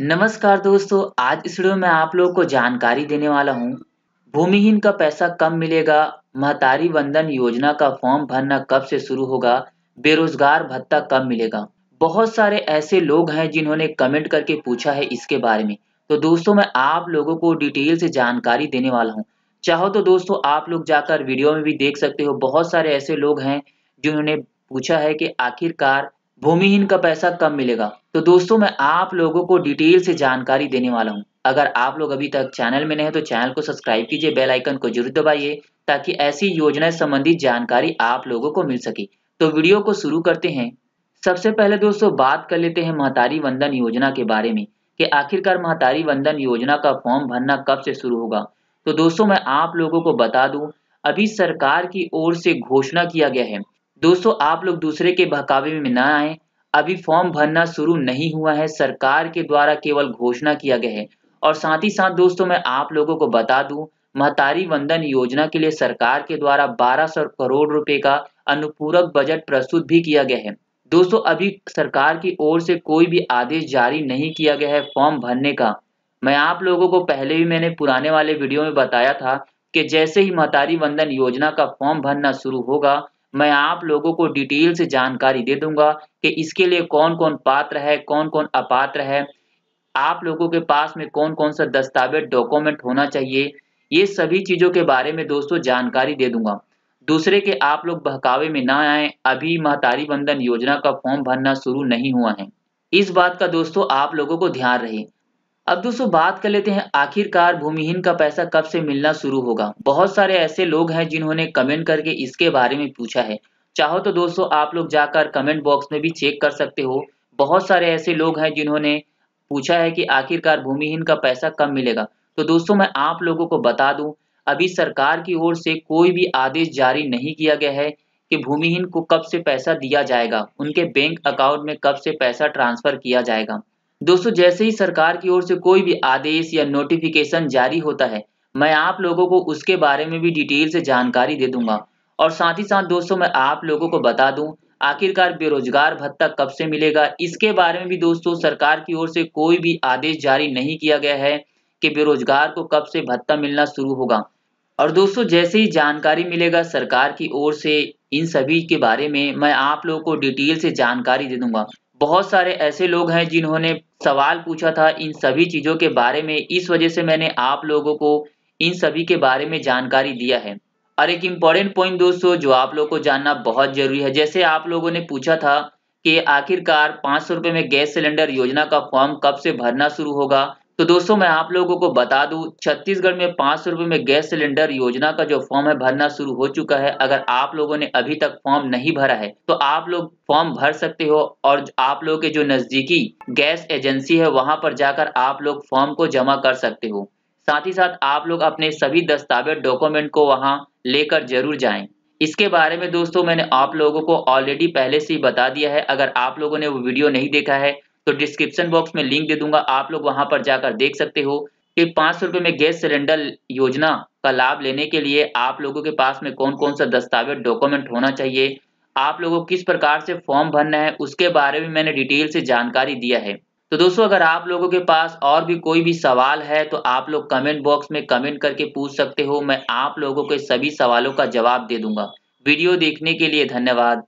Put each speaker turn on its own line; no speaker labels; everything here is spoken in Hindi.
नमस्कार दोस्तों आज इस वीडियो में आप लोगों को जानकारी देने वाला हूं भूमिहीन का पैसा कब मिलेगा महतारी वंदन योजना का फॉर्म भरना कब से शुरू होगा बेरोजगार भत्ता कब मिलेगा बहुत सारे ऐसे लोग हैं जिन्होंने कमेंट करके पूछा है इसके बारे में तो दोस्तों मैं आप लोगों को डिटेल से जानकारी देने वाला हूँ चाहो तो दोस्तों आप लोग जाकर वीडियो में भी देख सकते हो बहुत सारे ऐसे लोग हैं जिन्होंने पूछा है कि आखिरकार भूमिहीन का पैसा कब मिलेगा तो दोस्तों मैं आप लोगों को डिटेल से जानकारी देने वाला हूँ अगर आप लोग अभी तक चैनल में नहीं है तो चैनल को सब्सक्राइब कीजिए बेल आइकन को जरूर दबाइए ताकि ऐसी योजना संबंधी जानकारी आप लोगों को मिल सके तो वीडियो को शुरू करते हैं सबसे पहले दोस्तों बात कर लेते हैं महतारी वंदन योजना के बारे में कि आखिरकार महतारी वंदन योजना का फॉर्म भरना कब से शुरू होगा तो दोस्तों मैं आप लोगों को बता दूं अभी सरकार की ओर से घोषणा किया गया है दोस्तों आप लोग दूसरे के बहकावे में ना आए अभी फॉर्म भरना शुरू नहीं हुआ है सरकार के द्वारा केवल घोषणा किया गया है और साथ ही साथ दोस्तों मैं आप लोगों को बता दूं महतारी वंदन योजना के लिए सरकार के द्वारा 1200 करोड़ रुपए का अनुपूरक बजट प्रस्तुत भी किया गया है दोस्तों अभी सरकार की ओर से कोई भी आदेश जारी नहीं किया गया है फॉर्म भरने का मैं आप लोगों को पहले भी मैंने पुराने वाले वीडियो में बताया था कि जैसे ही महतारी वंदन योजना का फॉर्म भरना शुरू होगा मैं आप लोगों को डिटेल से जानकारी दे दूंगा कि इसके लिए कौन कौन पात्र है कौन कौन अपात्र है आप लोगों के पास में कौन कौन सा दस्तावेज डॉक्यूमेंट होना चाहिए ये सभी चीज़ों के बारे में दोस्तों जानकारी दे दूंगा दूसरे के आप लोग बहकावे में ना आए अभी महतारी बंधन योजना का फॉर्म भरना शुरू नहीं हुआ है इस बात का दोस्तों आप लोगों को ध्यान रहे अब दोस्तों बात कर लेते हैं आखिरकार भूमिहीन का पैसा कब से मिलना शुरू होगा बहुत सारे ऐसे लोग हैं जिन्होंने कमेंट करके इसके बारे में पूछा है चाहो तो दोस्तों आप लोग जाकर कमेंट बॉक्स में भी चेक कर सकते हो बहुत सारे ऐसे लोग हैं जिन्होंने पूछा है कि आखिरकार भूमिहीन का पैसा कब मिलेगा तो दोस्तों मैं आप लोगों को बता दूं अभी सरकार की ओर से कोई भी आदेश जारी नहीं किया गया है कि भूमिहीन को कब से पैसा दिया जाएगा उनके बैंक अकाउंट में कब से पैसा ट्रांसफर किया जाएगा दोस्तों जैसे ही सरकार की ओर से कोई भी आदेश या नोटिफिकेशन जारी होता है मैं आप लोगों को उसके बारे में भी डिटेल से जानकारी दे दूंगा और साथ ही साथ दोस्तों मैं आप लोगों को बता दूं आखिरकार बेरोजगार भत्ता कब से मिलेगा इसके बारे में भी दोस्तों सरकार की ओर से कोई भी आदेश जारी नहीं किया गया है कि बेरोजगार को कब से भत्ता मिलना शुरू होगा और दोस्तों जैसे ही जानकारी मिलेगा सरकार की ओर से इन सभी के बारे में मैं आप लोगों को डिटेल से जानकारी दे दूंगा बहुत सारे ऐसे लोग हैं जिन्होंने सवाल पूछा था इन सभी चीज़ों के बारे में इस वजह से मैंने आप लोगों को इन सभी के बारे में जानकारी दिया है और एक इम्पॉर्टेंट पॉइंट दोस्तों जो आप लोग को जानना बहुत जरूरी है जैसे आप लोगों ने पूछा था कि आखिरकार पांच सौ रुपए में गैस सिलेंडर योजना का फॉर्म कब से भरना शुरू होगा तो दोस्तों मैं आप लोगों को बता दूं छत्तीसगढ़ में पाँच सौ में गैस सिलेंडर योजना का जो फॉर्म है भरना शुरू हो चुका है अगर आप लोगों ने अभी तक फॉर्म नहीं भरा है तो आप लोग फॉर्म भर सकते हो और आप लोगों के जो नजदीकी गैस एजेंसी है वहां पर जाकर आप लोग फॉर्म को जमा कर सकते हो साथ ही साथ आप लोग अपने सभी दस्तावेज डॉक्यूमेंट को वहाँ लेकर जरूर जाए इसके बारे में दोस्तों मैंने आप लोगों को ऑलरेडी पहले से ही बता दिया है अगर आप लोगों ने वो वीडियो नहीं देखा है तो डिस्क्रिप्शन बॉक्स में लिंक दे दूंगा आप लोग वहां पर जाकर देख सकते हो कि पाँच सौ रुपए में गैस सिलेंडर योजना का लाभ लेने के लिए आप लोगों के पास में कौन कौन सा दस्तावेज डॉक्यूमेंट होना चाहिए आप लोगों को किस प्रकार से फॉर्म भरना है उसके बारे में मैंने डिटेल से जानकारी दिया है तो दोस्तों अगर आप लोगों के पास और भी कोई भी सवाल है तो आप लोग कमेंट बॉक्स में कमेंट करके पूछ सकते हो मैं आप लोगों के सभी सवालों का जवाब दे दूंगा वीडियो देखने के लिए धन्यवाद